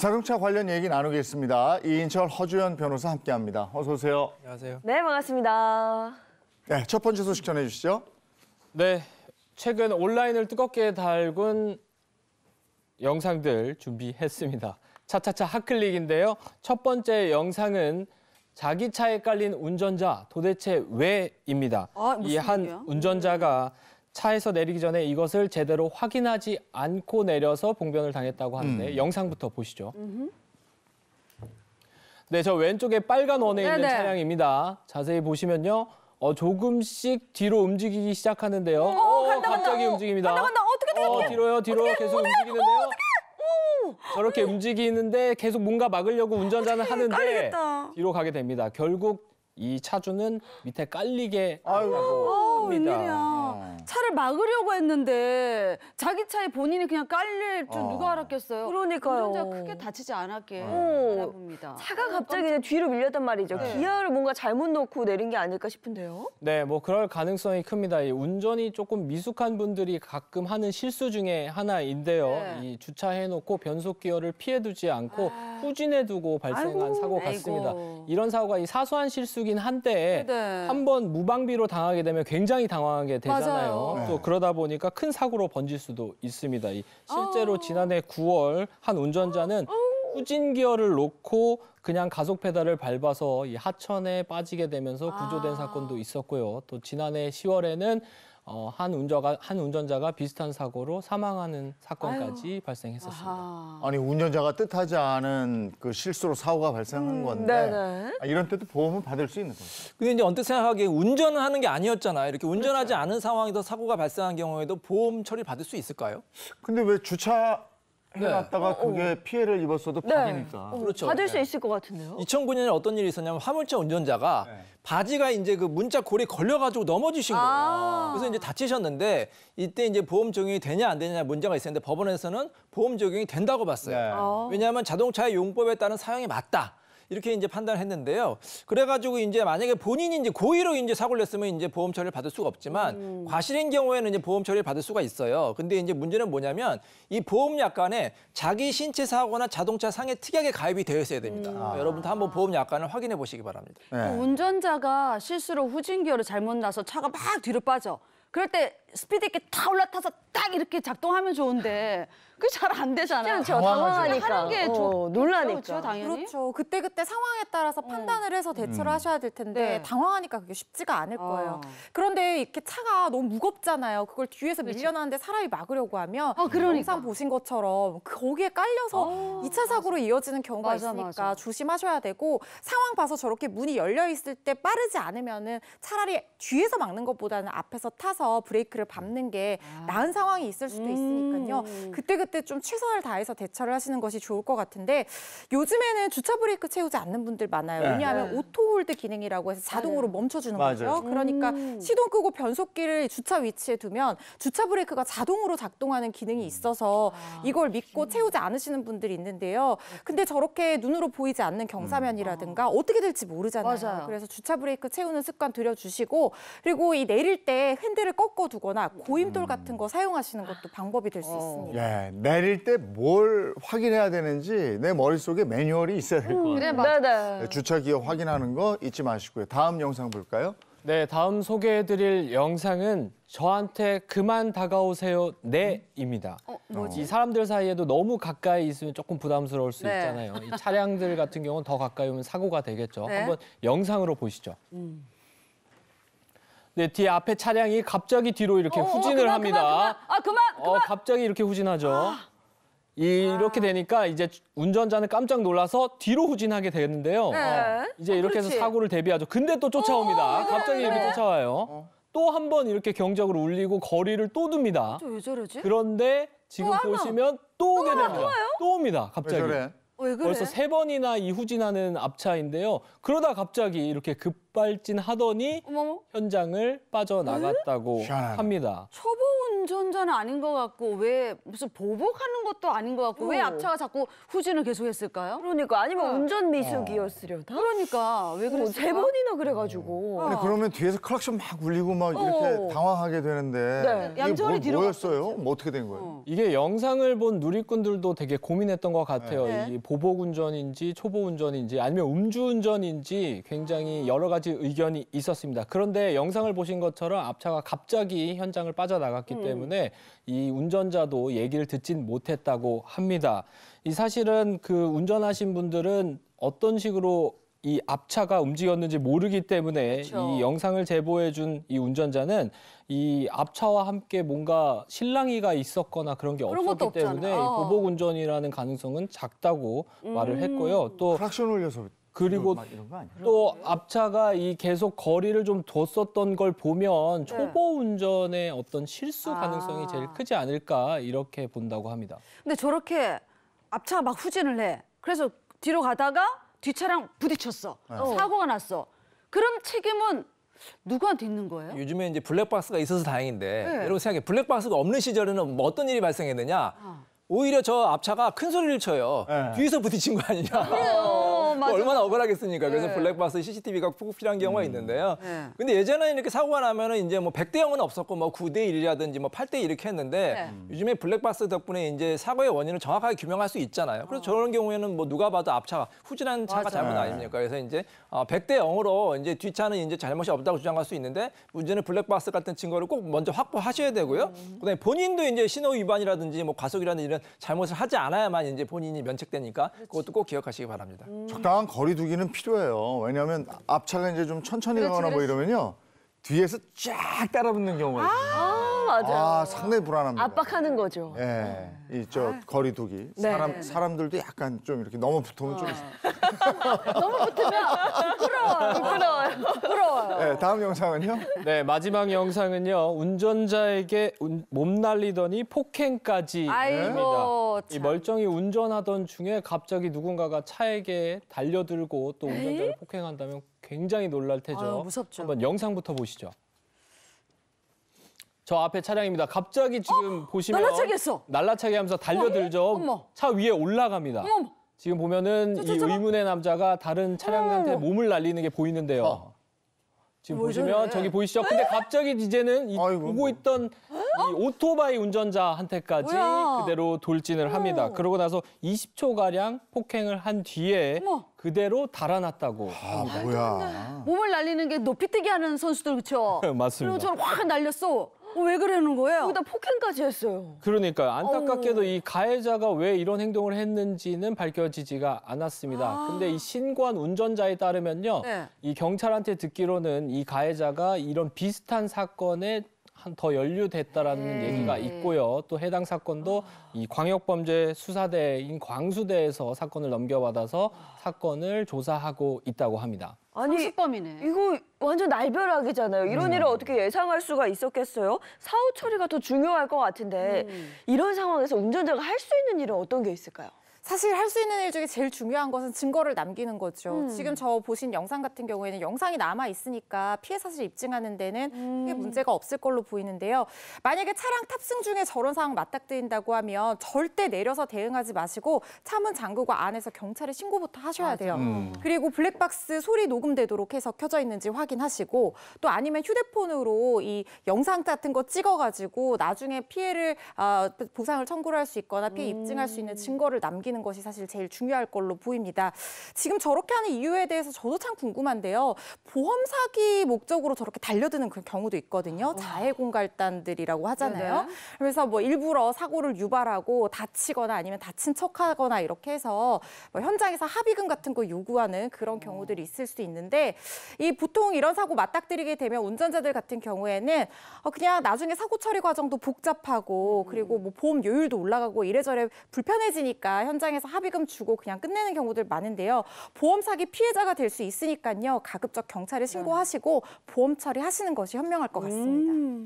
자동차 관련 얘기 나누겠습니다. 이인철, 허주연 변호사 함께합니다. 어서 오세요. 안녕하세요. 네, 반갑습니다. 네, 첫 번째 소식 전해주시죠. 네, 최근 온라인을 뜨겁게 달군 영상들 준비했습니다. 차차차 핫클릭인데요. 첫 번째 영상은 자기 차에 깔린 운전자 도대체 왜입니다. 아, 이한 운전자가 차에서 내리기 전에 이것을 제대로 확인하지 않고 내려서 봉변을 당했다고 하는데 음. 영상부터 보시죠. 네, 저 왼쪽에 빨간 원에 네네. 있는 차량입니다. 자세히 보시면요. 어, 조금씩 뒤로 움직이기 시작하는데요. 오, 어, 오, 어, 어, 간다, 갑자기 간다. 움직입니다. 간다, 간다. 어떻게, 어어 뒤로요, 뒤로 어떻게, 계속 움직이는데요. 오, 저렇게 움직이는데 계속 뭔가 막으려고 운전자는 하는데 깔리겠다. 뒤로 가게 됩니다. 결국 이 차주는 밑에 깔리게 한다고 합니다. 웬일이야. 차를 막으려고 했는데 자기 차에 본인이 그냥 깔릴 줄 어. 누가 알았겠어요. 그러니까요. 운전자 크게 다치지 않았길 어. 바라니다 차가 어, 갑자기 그 뒤로 밀렸단 말이죠. 네. 기어를 뭔가 잘못 놓고 내린 게 아닐까 싶은데요. 네, 뭐 그럴 가능성이 큽니다. 운전이 조금 미숙한 분들이 가끔 하는 실수 중에 하나인데요. 네. 이 주차해놓고 변속 기어를 피해두지 않고 아... 후진해두고 발생한 아이고, 사고 같습니다. 아이고. 이런 사고가 이 사소한 실수긴 한데 네. 한번 무방비로 당하게 되면 굉장히 당황하게 되잖아요. 맞아요. 많아요. 네. 어. 또 그러다 보니까 큰 사고로 번질 수도 있습니다. 이 실제로 어. 지난해 9월 한 운전자는 어. 후진 기어를 놓고 그냥 가속 페달을 밟아서 이 하천에 빠지게 되면서 구조된 아. 사건도 있었고요. 또 지난해 10월에는 어, 한, 운전가, 한 운전자가 비슷한 사고로 사망하는 사건까지 발생했었습니다. 아하. 아니 운전자가 뜻하지 않은 그 실수로 사고가 발생한 음, 건데 네, 네. 아, 이런 때도 보험은 받을 수 있는 거죠. 근데 이제 언뜻 생각하기에 운전을 하는 게 아니었잖아요. 이렇게 운전하지 그렇죠. 않은 상황에서 사고가 발생한 경우에도 보험 처리 받을 수 있을까요? 근데 왜 주차 네. 해놨다가 어, 어. 그게 피해를 입었어도 네. 박이니까. 어, 그렇죠. 받을 수 네. 있을 것 같은데요. 2009년에 어떤 일이 있었냐면 화물차 운전자가 바지가 이제 그 문자 고리 걸려가지고 넘어지신 거예요. 아 그래서 이제 다치셨는데 이때 이제 보험 적용이 되냐 안 되냐 문제가 있었는데 법원에서는 보험 적용이 된다고 봤어요. 네. 아 왜냐하면 자동차의 용법에 따른 사용이 맞다. 이렇게 이제 판단했는데요. 을 그래가지고 이제 만약에 본인이 이제 고의로 이제 사고를 냈으면 이제 보험 처리를 받을 수가 없지만 음. 과실인 경우에는 이제 보험 처리를 받을 수가 있어요. 근데 이제 문제는 뭐냐면 이 보험 약관에 자기 신체 사고나 자동차 상해 특약에 가입이 되어 있어야 됩니다. 음. 여러분도 한번 보험 약관을 확인해 보시기 바랍니다. 그 네. 운전자가 실수로 후진기어를 잘못 나서 차가 막 뒤로 빠져. 그럴 때 스피드 있게 다 올라타서 딱 이렇게 작동하면 좋은데 그게 잘 안 되잖아요. 그렇죠. 당황하니까. 하는 게 어, 좋, 놀라니까. 그렇죠, 당연히. 그렇죠. 그때그때 상황에 따라서 어. 판단을 해서 대처를 음. 하셔야 될 텐데 네. 당황하니까 그게 쉽지가 않을 어. 거예요. 그런데 이렇게 차가 너무 무겁잖아요. 그걸 뒤에서 그렇죠. 밀려나는데 사람이 막으려고 하면 아, 그러니까. 영상 보신 것처럼 거기에 깔려서 아, 이차 사고로 맞아. 이어지는 경우가 맞아, 있으니까 맞아. 조심하셔야 되고 상황 봐서 저렇게 문이 열려 있을 때 빠르지 않으면 은 차라리 뒤에서 막는 것보다는 앞에서 타서 브레이크를 조치를 밟는 게 아. 나은 상황이 있을 수도 음. 있으니까요. 그때그때 좀 최선을 다해서 대처를 하시는 것이 좋을 것 같은데 요즘에는 주차 브레이크 채우지 않는 분들 많아요. 네. 왜냐하면 네. 오토홀드 기능이라고 해서 자동으로 아, 네. 멈춰주는 맞아요. 거죠. 그러니까 음. 시동 끄고 변속기를 주차 위치에 두면 주차 브레이크가 자동으로 작동하는 기능이 음. 있어서 아. 이걸 믿고 채우지 않으시는 분들이 있는데요. 아, 그 근데 저렇게 눈으로 보이지 않는 경사면이라든가 음. 아. 어떻게 될지 모르잖아요. 맞아요. 그래서 주차 브레이크 채우는 습관 들여주시고 그리고 이 내릴 때 핸들을 꺾어 두거나 거나 음. 고임돌 같은 거 사용하시는 것도 아, 방법이 될수 어. 있습니다. 예, 내릴 때 뭘 확인해야 되는지 내 머릿속에 매뉴얼이 있어야 될 거예요. 음, 그래 맞 네, 주차 기업 확인하는 거 잊지 마시고요. 다음 영상 볼까요? 네, 다음 소개해드릴 영상은 저한테 그만 다가오세요 네입니다. 어, 이 사람들 사이에도 너무 가까이 있으면 조금 부담스러울 수 네. 있잖아요. 이 차량들 같은 경우는 더 가까이 오면 사고가 되겠죠. 네. 한번 영상으로 보시죠. 음. 네, 뒤 앞에 차량이 갑자기 뒤로 이렇게 어, 어, 후진을 그만, 합니다. 그만, 그만. 아, 그만, 어, 그만. 어, 갑자기 이렇게 후진하죠. 아. 이렇게 되니까 이제 운전자는 깜짝 놀라서 뒤로 후진하게 되는데요. 네. 어. 이제 아, 이렇게 그렇지. 해서 사고를 대비하죠. 근데 또 쫓아옵니다. 오, 어, 갑자기 이렇게 쫓아와요. 어. 또한 번 이렇게 경적을 울리고 거리를 또 둡니다. 왜 저러지? 그런데 지금 어, 보시면 또 오게 됩니다. 또, 또 옵니다. 갑자기. 왜 그래? 벌써 세 번이나 이 후진하는 앞차인데요. 그러다 갑자기 이렇게 급 급발진하더니 어머 현장을 빠져나갔다고 시 음? 합니다. 초보 운전자는 아닌 것 같고 왜 무슨 보복하는 것도 아닌 것 같고 왜 어. 앞차가 자꾸 후진을 계속했을까요? 그러니까 아니면 어. 운전 어. 미숙이었으려다. 그러니까 왜그랬세 뭐 번이나 그래가지고. 어. 아니 그러면 뒤에서 클락션 막 울리고 막 이렇게 어. 당황하게 되는데 네. 뭐, 양쪽이 뒤로 뭐였어요? 뭐 어떻게 된 거예요? 이게 영상을 본 누리꾼들도 되게 고민했던 것 같아요. 네. 이 보복 운전인지 초보 운전인지 아니면 음주 운전인지 굉장히 여러 가지. 가지 의견이 있었습니다. 그런데 영상을 보신 것처럼 앞차가 갑자기 현장을 빠져나갔기 음. 때문에 이 운전자도 얘기를 듣진 못했다고 합니다. 이 사실은 그 운전하신 분들은 어떤 식으로 이 앞차가 움직였는지 모르기 때문에 그렇죠. 이 영상을 제보해 준 이 운전자는 이 앞차와 함께 뭔가 실랑이가 있었거나 그런 게 그런 없었기 때문에 아. 보복 운전이라는 가능성은 작다고 음. 말을 했고요. 또 크락션 올려서 그리고 또 앞차가 이 계속 거리를 좀 뒀었던 걸 보면 네. 초보 운전의 어떤 실수 아. 가능성이 제일 크지 않을까 이렇게 본다고 합니다. 근데 저렇게 앞차가 막 후진을 해. 그래서 뒤로 가다가 뒷차랑 부딪혔어. 네. 어. 사고가 났어. 그럼 책임은 누구한테 있는 거예요? 요즘에 이제 블랙박스가 있어서 다행인데 네. 여러분 생각해 블랙박스가 없는 시절에는 뭐 어떤 일이 발생했느냐? 어. 오히려 저 앞차가 큰 소리를 쳐요. 네. 뒤에서 부딪힌 거 아니냐? 아, 그래요. 어, 얼마나 억울하겠습니까? 그래서 네. 블랙박스 CCTV가 꼭 필요한 경우가 음. 있는데요. 네. 근데 예전에 이렇게 사고가 나면은 이제 뭐 100대 0은 없었고 뭐 9대 1이라든지 뭐 8대 1 이렇게 했는데 네. 요즘에 블랙박스 덕분에 이제 사고의 원인을 정확하게 규명할 수 있잖아요. 그래서 어. 저런 경우에는 뭐 누가 봐도 앞차가 후진한 차가 맞아. 잘못 네. 아닙니까? 그래서 이제 100대 어, 0으로 이제 뒷차는 이제 잘못이 없다고 주장할 수 있는데 문제는 블랙박스 같은 증거를 꼭 먼저 확보하셔야 되고요. 음. 그다음에 본인도 이제 신호 위반이라든지 뭐 과속이라는 이런 잘못을 하지 않아야만 이제 본인이 면책되니까 그렇지. 그것도 그렇죠. 꼭 기억하시기 바랍니다. 음. 적당한 거리두기는 필요해요. 왜냐하면 앞차가 이제 좀 천천히 그렇지, 가거나 뭐 이러면요. 뒤에서 쫙 따라붙는 경우가 아, 있어요. 아, 맞아. 아, 상당히 불안합니다. 압박하는 거죠. 예. 이저 아. 거리두기. 네. 사람 사람들도 약간 좀 이렇게 너무 붙으면 좀 어. 너무 붙으면 부끄러워요. 부끄러워요. 부끄러워요. 네, 다음 영상은요? 네, 마지막 영상은요. 운전자에게 운, 몸 날리더니 폭행까지입니다. 이 멀쩡히 운전하던 중에 갑자기 누군가가 차에게 달려들고 또 운전자를 에이? 폭행한다면 굉장히 놀랄 테죠. 아유, 무섭죠. 한번 영상부터 보시죠. 저 앞에 차량입니다. 갑자기 지금 어? 보시면 날라차기 했어. 날라차기 하면서 달려들죠. 어차 위에 올라갑니다. 어머. 지금 보면은 저, 저, 저, 이 의문의 남자가 다른 차량한테 어. 몸을 날리는 게 보이는데요. 어. 지금 보시면 저래? 저기 보이시죠? 근데 갑자기 이제는 이 아이고. 보고 뭐. 있던 이 오토바이 운전자한테까지 뭐야? 그대로 돌진을 어 합니다. 그러고 나서 20초 가량 폭행을 한 뒤에 어머. 그대로 달아났다고. 아 뭐야? 몸을 날리는 게 높이뛰기 하는 선수들 그렇죠? 맞습니다. 그리 저를 확 날렸어. 어, 왜 그러는 거예요? 거기다 폭행까지 했어요. 그러니까 안타깝게도 어이 가해자가 왜 이런 행동을 했는지는 밝혀지지가 않았습니다. 아. 근데 이 신고한 운전자에 따르면요. 네. 이 경찰한테 듣기로는 이 가해자가 이런 비슷한 사건에 한더 연루됐다라는 네. 얘기가 네. 있고요. 또 해당 사건도 아. 이 광역범죄 수사대인 광수대에서 사건을 넘겨받아서 사건을 조사하고 있다고 합니다. 아니, 상습범이네. 이거 완전 날벼락이잖아요. 이런 네. 일을 어떻게 예상할 수가 있었겠어요? 사후 처리가 더 중요할 것 같은데 음. 이런 상황에서 운전자가 할 수 있는 일은 어떤 게 있을까요? 사실 할 수 있는 일 중에 제일 중요한 것은 증거를 남기는 거죠. 음. 지금 저 보신 영상 같은 경우에는 영상이 남아 있으니까 피해 사실 입증하는 데는 음. 크게 문제가 없을 걸로 보이는데요. 만약에 차량 탑승 중에 저런 상황 맞닥뜨린다고 하면 절대 내려서 대응하지 마시고 차문 잠그고 안에서 경찰에 신고부터 하셔야 돼요. 음. 그리고 블랙박스 소리 녹음되도록 해서 켜져 있는지 확인하시고 또 아니면 휴대폰으로 이 영상 같은 거 찍어가지고 나중에 피해를 어, 보상을 청구를 할 수 있거나 피해 입증할 수 있는 음. 증거를 남기는 챙기는 것이 사실 제일 중요할 걸로 보입니다. 지금 저렇게 하는 이유에 대해서 저도 참 궁금한데요. 보험 사기 목적으로 저렇게 달려드는 그런 경우도 있거든요. 자해 공갈단들이라고 하잖아요. 그래서 뭐 일부러 사고를 유발하고 다치거나 아니면 다친 척하거나 이렇게 해서 뭐 현장에서 합의금 같은 거 요구하는 그런 어. 경우들이 있을 수 있는데 이 보통 이런 사고 맞닥뜨리게 되면 운전자들 같은 경우에는 어 그냥 나중에 사고 처리 과정도 복잡하고 음. 그리고 뭐 보험 요율도 올라가고 이래저래 불편해지니까 현장 현장에서 합의금 주고 그냥 끝내는 경우들 많은데요. 보험 사기 피해자가 될 수 있으니까요. 가급적 경찰에 네. 신고하시고 보험 처리하시는 것이 현명할 것 같습니다. 음.